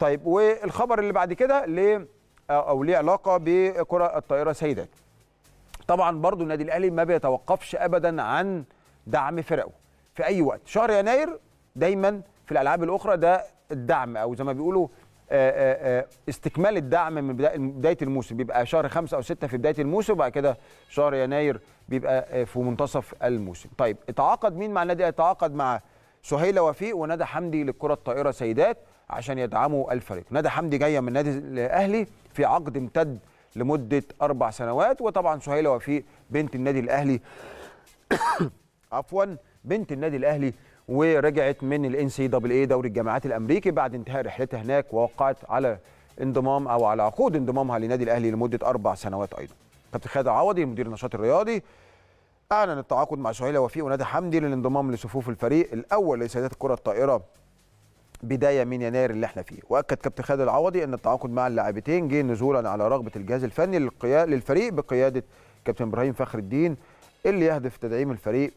طيب والخبر اللي بعد كده ليه آه، او ليه علاقه بكره الطائره سيدات طبعا برضو النادي الاهلي ما بيتوقفش ابدا عن دعم فرقه في اي وقت شهر يناير دايما في الالعاب الاخرى ده الدعم او زي ما بيقولوا آه، آه، استكمال الدعم من بدايه الموسم بيبقى شهر خمسة او ستة في بدايه الموسم وبعد كده شهر يناير بيبقى في منتصف الموسم طيب اتعاقد مين مع النادي اتعاقد مع سهيله وفيق وندى حمدي للكره الطائره سيدات عشان يدعموا الفريق نادي حمدي جايه من نادي الاهلي في عقد امتد لمده اربع سنوات وطبعا سهيله وفيق بنت النادي الاهلي عفوا بنت النادي الاهلي ورجعت من الان سي دبل اي دوري الجامعات الامريكي بعد انتهاء رحلتها هناك ووقعت على انضمام او على عقود انضمامها لنادي الاهلي لمده اربع سنوات ايضا. كابتن خالد عوضي مدير النشاط الرياضي اعلن التعاقد مع سهيله وفيق ونادي حمدي للانضمام لصفوف الفريق الاول لسيدات الكره الطائره بدايه من يناير اللي احنا فيه واكد كابتن خالد العوضي ان التعاقد مع اللاعبتين جه نزولا على رغبه الجهاز الفني للفريق بقياده كابتن ابراهيم فخر الدين اللي يهدف تدعيم الفريق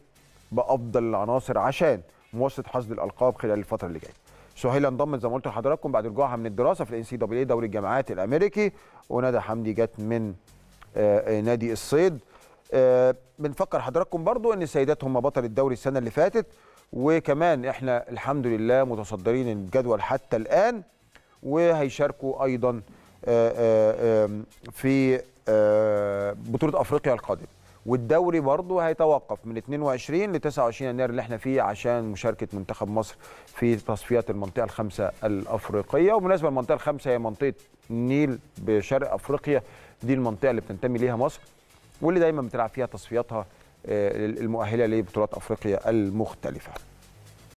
بافضل العناصر عشان مواصله حصد الالقاب خلال الفتره اللي جايه سهيله انضمت زي ما قلت لحضراتكم بعد رجوعها من الدراسه في الان سي دبليو دوري الجامعات الامريكي وندى حمدي جت من آه، نادي الصيد آه، بنفكر حضراتكم برضو ان السيدات هم بطل الدوري السنه اللي فاتت وكمان احنا الحمد لله متصدرين الجدول حتى الان وهيشاركوا ايضا آه، آه، في آه، بطوله افريقيا القادمه والدوري برضه هيتوقف من 22 ل 29 يناير اللي احنا فيه عشان مشاركه منتخب مصر في تصفيات المنطقه الخامسه الافريقيه وبالنسبه للمنطقه الخامسه هي منطقه النيل بشرق افريقيا دي المنطقه اللي بتنتمي ليها مصر واللي دايما بتلعب فيها تصفياتها المؤهله آه، لبطولات افريقيا المختلفه